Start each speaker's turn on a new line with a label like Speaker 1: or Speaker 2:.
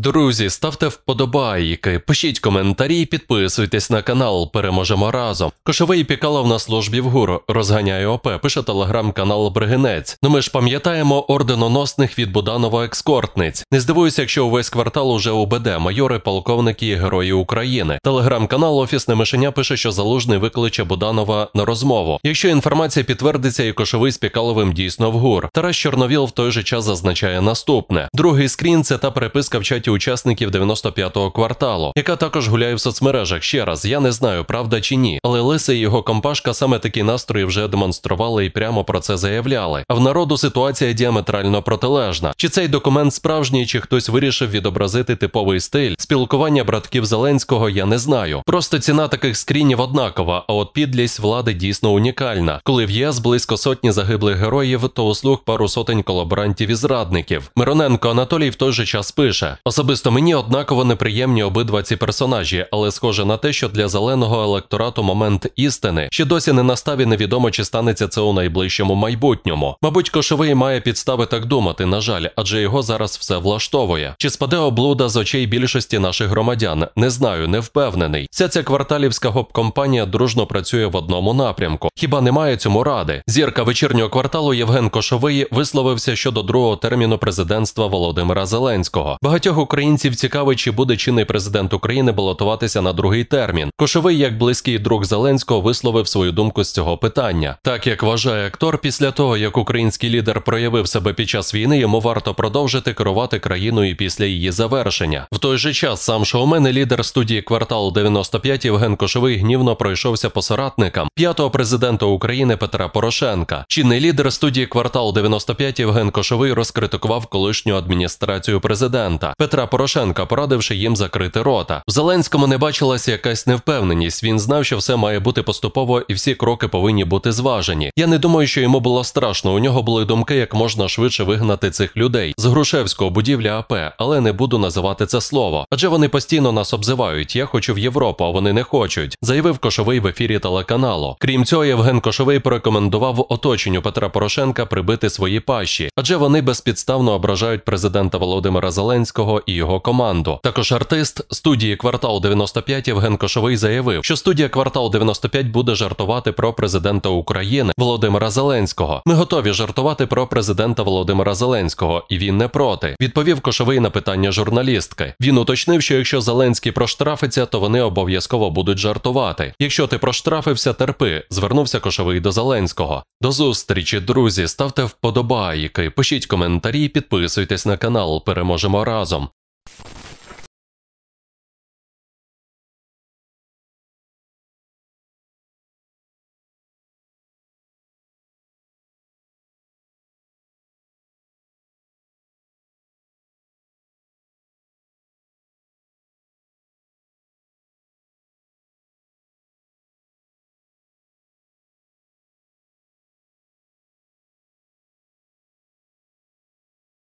Speaker 1: Друзі, ставте вподобайки, пишіть коментарі, підписуйтесь на канал, переможемо разом. Кошовий пікалов на службі в гур розганяє ОП, пише телеграм-канал Бригинець. Ну ми ж пам'ятаємо орденоносних від Буданова екскортниць. Не здивуюся, якщо увесь квартал уже УБД, майори, полковники і герої України. Телеграм-канал Офісне Мишеня пише, що залужний викличе Буданова на розмову. Якщо інформація підтвердиться, і кошовий з Пікаловим дійсно в ГУР. Тарас Чорновіл в той же час зазначає наступне: другий скрін це та переписка в чаті спілки учасників 95-го кварталу, яка також гуляє в соцмережах. Ще раз я не знаю, правда чи ні, але Лиса і його компашка саме такі настрої вже демонстрували і прямо про це заявляли. А в народу ситуація діаметрально протилежна. Чи цей документ справжній, чи хтось вирішив відобразити типовий стиль спілкування братків Зеленського, я не знаю. Просто ціна таких скрінів однакова, а от підлість влади дійсно унікальна. Коли в ЄС близько сотні загиблих героїв, то услуг пару сотень колаборантів і зрадників. Мироненко Анатолій в той же час пише. Особисто мені однаково неприємні обидва ці персонажі, але схоже на те, що для зеленого електорату момент істини ще досі не настав і невідомо, чи станеться це у найближчому майбутньому. Мабуть, кошовий має підстави так думати, на жаль, адже його зараз все влаштовує. Чи спаде облуда з очей більшості наших громадян? Не знаю, не впевнений. Вся ця кварталівська гоп-компанія дружно працює в одному напрямку. Хіба немає цьому ради? Зірка вечірнього кварталу Євген Кошовий висловився щодо другого терміну президентства Володимира Зеленського. Багатьох українців цікавить, чи буде чинний президент України балотуватися на другий термін. Кошовий, як близький друг Зеленського, висловив свою думку з цього питання. Так як вважає актор, після того як український лідер проявив себе під час війни, йому варто продовжити керувати країною після її завершення. В той же час сам шоумен і лідер студії квартал 95 Євген Кошовий гнівно пройшовся по соратникам п'ятого президента України Петра Порошенка. Чинний лідер студії квартал 95 Євген Кошовий розкритикував колишню адміністрацію президента Петра. Петра Порошенка, порадивши їм закрити рота. В Зеленському не бачилася якась невпевненість. Він знав, що все має бути поступово, і всі кроки повинні бути зважені. Я не думаю, що йому було страшно. У нього були думки, як можна швидше вигнати цих людей з Грушевського будівля АП, але не буду називати це слово. Адже вони постійно нас обзивають. Я хочу в Європу, а вони не хочуть. Заявив Кошовий в ефірі телеканалу. Крім цього, Євген Кошовий порекомендував оточенню Петра Порошенка прибити свої пащі, адже вони безпідставно ображають президента Володимира Зеленського і його команду. Також артист студії квартал 95 Євген Кошовий заявив, що студія квартал 95 буде жартувати про президента України Володимира Зеленського. Ми готові жартувати про президента Володимира Зеленського, і він не проти. Відповів Кошовий на питання журналістки. Він уточнив, що якщо Зеленський проштрафиться, то вони обов'язково будуть жартувати. Якщо ти проштрафився, терпи. Звернувся Кошовий до Зеленського. До зустрічі, друзі. Ставте вподобайки, пишіть коментарі, підписуйтесь на канал. Переможемо разом.